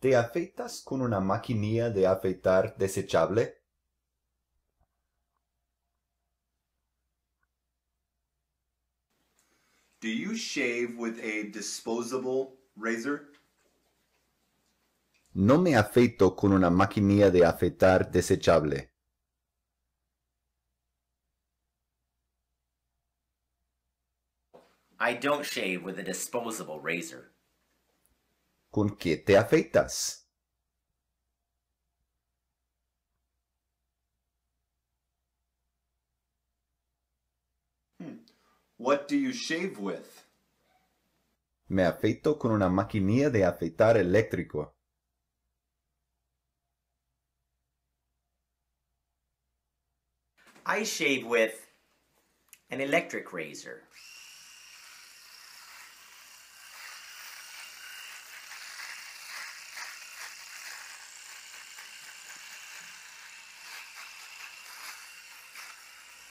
te afeitas con una maquinilla de afeitar desechable Do you shave with a disposable razor? No me afeito con una maquinilla de afeitar desechable. I don't shave with a disposable razor. com que te afeitas. Hmm. What do you shave with? Me afeito con una maquinilla de afeitar eléctrico. I shave with an electric razor.